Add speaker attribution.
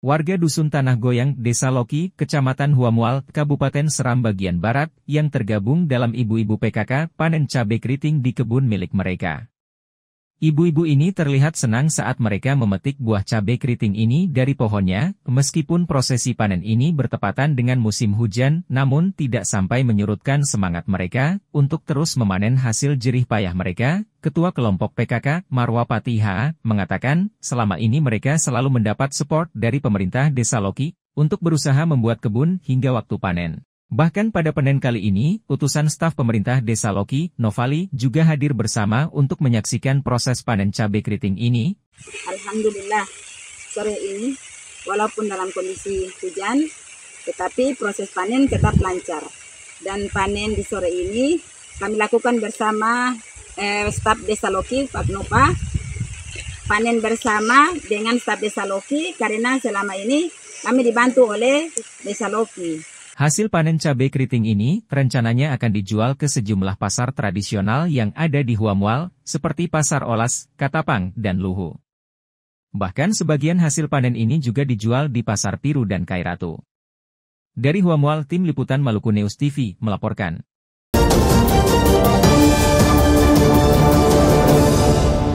Speaker 1: Warga Dusun Tanah Goyang, Desa Loki, Kecamatan Huamual, Kabupaten Seram bagian Barat, yang tergabung dalam ibu-ibu PKK, panen cabai keriting di kebun milik mereka. Ibu-ibu ini terlihat senang saat mereka memetik buah cabai keriting ini dari pohonnya, meskipun prosesi panen ini bertepatan dengan musim hujan, namun tidak sampai menyurutkan semangat mereka untuk terus memanen hasil jerih payah mereka. Ketua kelompok PKK, Marwa Patiha, mengatakan, selama ini mereka selalu mendapat support dari pemerintah desa Loki untuk berusaha membuat kebun hingga waktu panen. Bahkan pada panen kali ini, utusan staf pemerintah Desa Loki, Novali, juga hadir bersama untuk menyaksikan proses panen cabai keriting ini.
Speaker 2: Alhamdulillah, sore ini, walaupun dalam kondisi hujan, tetapi proses panen tetap lancar. Dan panen di sore ini kami lakukan bersama eh, staf Desa Loki, Pak Nopa, panen bersama dengan staf Desa Loki, karena selama ini kami dibantu oleh Desa Loki.
Speaker 1: Hasil panen cabai keriting ini rencananya akan dijual ke sejumlah pasar tradisional yang ada di Huamual, seperti Pasar Olas, Katapang, dan Luhu. Bahkan sebagian hasil panen ini juga dijual di Pasar Piru dan Kairatu. Dari Huamual, Tim Liputan Maluku News TV melaporkan.